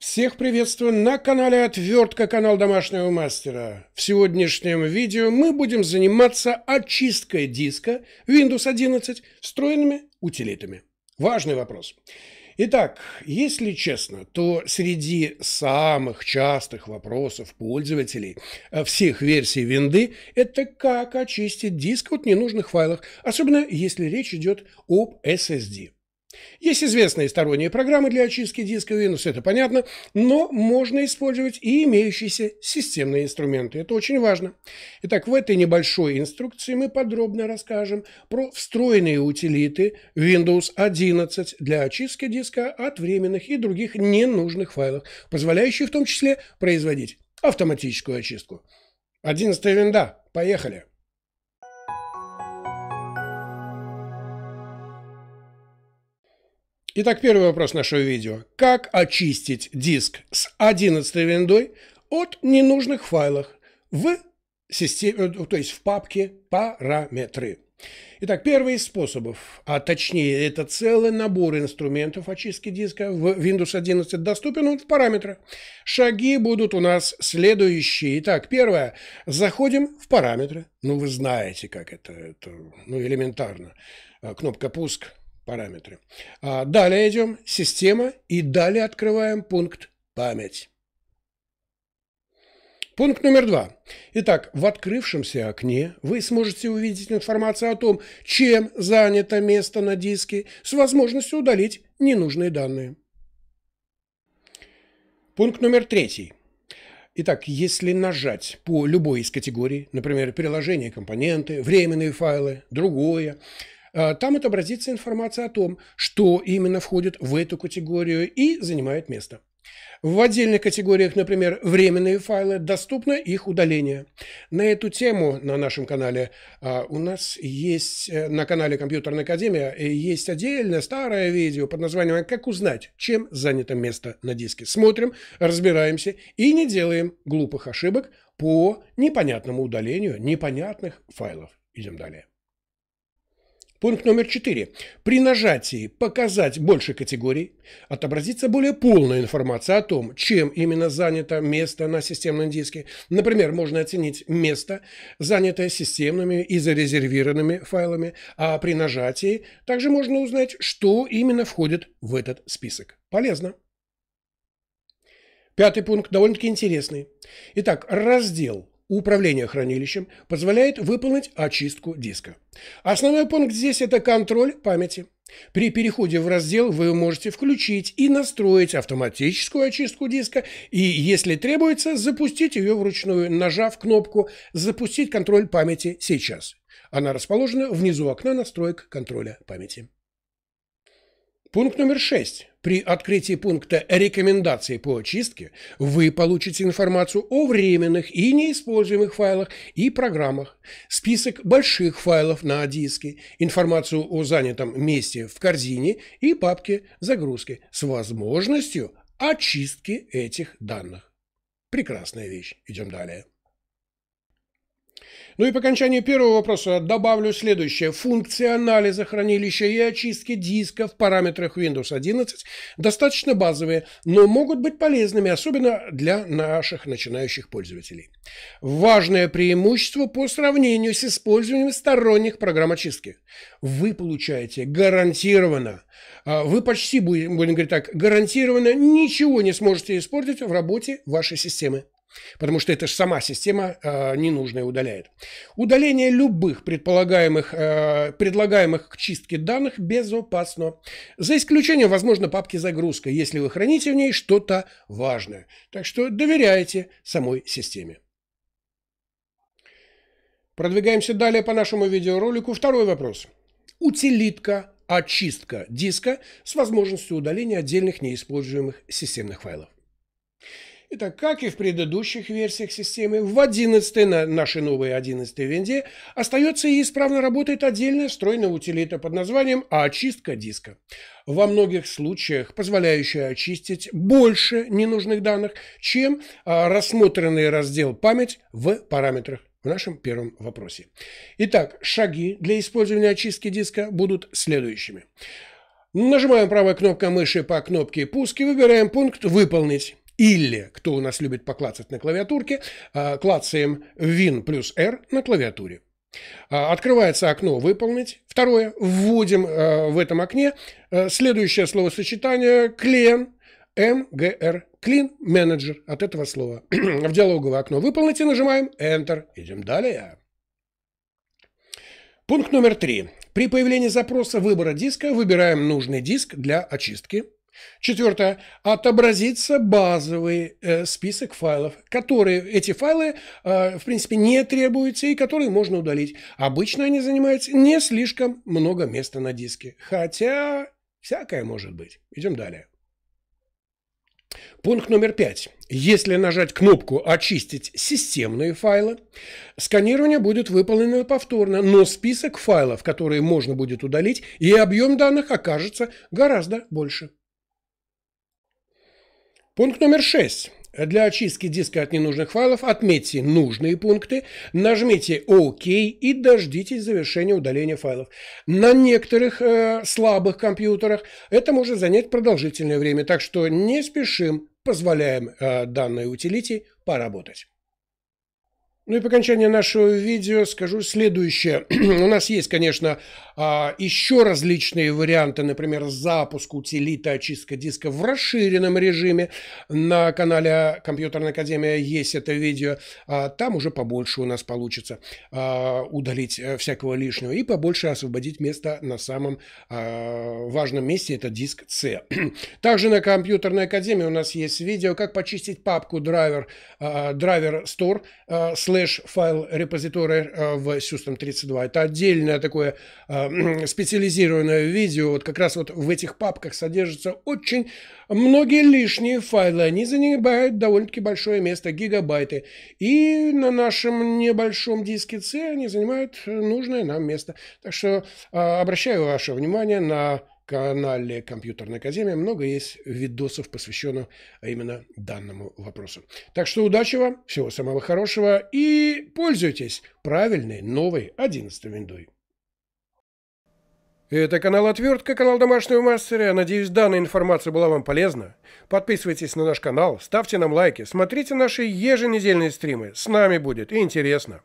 Всех приветствую на канале Отвертка, канал домашнего мастера. В сегодняшнем видео мы будем заниматься очисткой диска Windows 11 встроенными утилитами. Важный вопрос. Итак, если честно, то среди самых частых вопросов пользователей э, всех версий винды – это как очистить диск от ненужных файлов, особенно если речь идет об SSD. Есть известные сторонние программы для очистки диска Windows, ну, это понятно, но можно использовать и имеющиеся системные инструменты. Это очень важно. Итак, в этой небольшой инструкции мы подробно расскажем про встроенные утилиты Windows 11 для очистки диска от временных и других ненужных файлов, позволяющие в том числе производить автоматическую очистку. 11 винда. Поехали! Итак, первый вопрос нашего видео. Как очистить диск с 11 виндой от ненужных файлов в системе, э, то есть в папке «Параметры». Итак, первый из способов, а точнее это целый набор инструментов очистки диска в Windows 11 доступен в параметрах. Шаги будут у нас следующие. Итак, первое. Заходим в параметры. Ну, вы знаете, как это, это ну, элементарно. Э, кнопка «Пуск», параметры. А далее идем «Система» и далее открываем пункт «Память». Пункт номер два. Итак, в открывшемся окне вы сможете увидеть информацию о том, чем занято место на диске, с возможностью удалить ненужные данные. Пункт номер третий. Итак, если нажать по любой из категорий, например, приложение, компоненты, временные файлы, другое, а, там отобразится информация о том, что именно входит в эту категорию и занимает место. В отдельных категориях, например, временные файлы, доступно их удаление. На эту тему на нашем канале а, у нас есть, э, на канале Компьютерная Академия, э, есть отдельное старое видео под названием «Как узнать, чем занято место на диске». Смотрим, разбираемся и не делаем глупых ошибок по непонятному удалению непонятных файлов. Идем далее. Пункт номер 4. При нажатии «Показать больше категорий» отобразится более полная информация о том, чем именно занято место на системном диске. Например, можно оценить место, занятое системными и зарезервированными файлами, а при нажатии также можно узнать, что именно входит в этот список. Полезно. Пятый пункт довольно-таки интересный. Итак, раздел управления хранилищем позволяет выполнить очистку диска. Основной пункт здесь – это контроль памяти. При переходе в раздел вы можете включить и настроить автоматическую очистку диска и, если требуется, запустить ее вручную, нажав кнопку «Запустить контроль памяти сейчас». Она расположена внизу окна настроек контроля памяти. Пункт номер шесть. При открытии пункта рекомендации по очистке вы получите информацию о временных и неиспользуемых файлах и программах, список больших файлов на диске, информацию о занятом месте в корзине и папке загрузки с возможностью очистки этих данных. Прекрасная вещь. Идем далее. Ну и по окончании первого вопроса добавлю следующее. Функции анализа хранилища и очистки диска в параметрах Windows 11 достаточно базовые, но могут быть полезными, особенно для наших начинающих пользователей. Важное преимущество по сравнению с использованием сторонних программ очистки. Вы получаете гарантированно, а, вы почти, будем говорить так, гарантированно ничего не сможете испортить в работе вашей системы. Потому что это же сама система э, ненужное удаляет. Удаление любых предполагаемых, э, предлагаемых к чистке данных безопасно. За исключением, возможно, папки загрузка, если вы храните в ней что-то важное. Так что доверяйте самой системе. Продвигаемся далее по нашему видеоролику. Второй вопрос. Утилитка очистка диска с возможностью удаления отдельных неиспользуемых системных файлов. Итак, как и в предыдущих версиях системы, в 11 на нашей новой 11 винде остается и исправно работает отдельная встроенная утилита под названием «Очистка диска», во многих случаях позволяющая очистить больше ненужных данных, чем а, рассмотренный раздел «Память» в параметрах в нашем первом вопросе. Итак, шаги для использования очистки диска будут следующими. Нажимаем правой кнопкой мыши по кнопке «Пуск» и выбираем пункт «Выполнить». Или, кто у нас любит поклацать на клавиатурке, а, клацаем Win плюс R на клавиатуре. А, открывается окно «Выполнить». Второе. Вводим а, в этом окне следующее словосочетание «клиент». МГР Clean Manager от этого слова. в диалоговое окно выполните, нажимаем Enter. Идем далее. Пункт номер три. При появлении запроса выбора диска выбираем нужный диск для очистки. Четвертое. Отобразится базовый э, список файлов, которые эти файлы, э, в принципе, не требуются и которые можно удалить. Обычно они занимают не слишком много места на диске. Хотя всякое может быть. Идем далее. Пункт номер пять. Если нажать кнопку «Очистить системные файлы», сканирование будет выполнено повторно, но список файлов, которые можно будет удалить, и объем данных окажется гораздо больше. Пункт номер 6. Для очистки диска от ненужных файлов отметьте нужные пункты, нажмите ОК и дождитесь завершения удаления файлов. На некоторых э, слабых компьютерах это может занять продолжительное время, так что не спешим, позволяем э, данной утилите поработать. Ну и по окончании нашего видео скажу следующее. У нас есть, конечно, а, еще различные варианты, например, запуск утилита очистка диска в расширенном режиме. На канале Компьютерная Академия есть это видео. А, там уже побольше у нас получится а, удалить э, всякого лишнего и побольше освободить место на самом важном месте, это диск C. Также на Компьютерной Академии у нас есть видео, как почистить папку драйвер, драйвер Store с слэш файл репозитория э, в System32. Это отдельное такое э, специализированное видео. Вот как раз вот в этих папках содержатся очень многие лишние файлы. Они занимают довольно-таки большое место, гигабайты. И на нашем небольшом диске C они занимают нужное нам место. Так что э, обращаю ваше внимание на канале Компьютерная Академия много есть видосов, посвященных а именно данному вопросу. Так что удачи вам, всего самого хорошего и пользуйтесь правильной новой 11 виндой. Это канал Отвертка, канал Домашнего Мастера. Надеюсь, данная информация была вам полезна. Подписывайтесь на наш канал, ставьте нам лайки, смотрите наши еженедельные стримы. С нами будет интересно.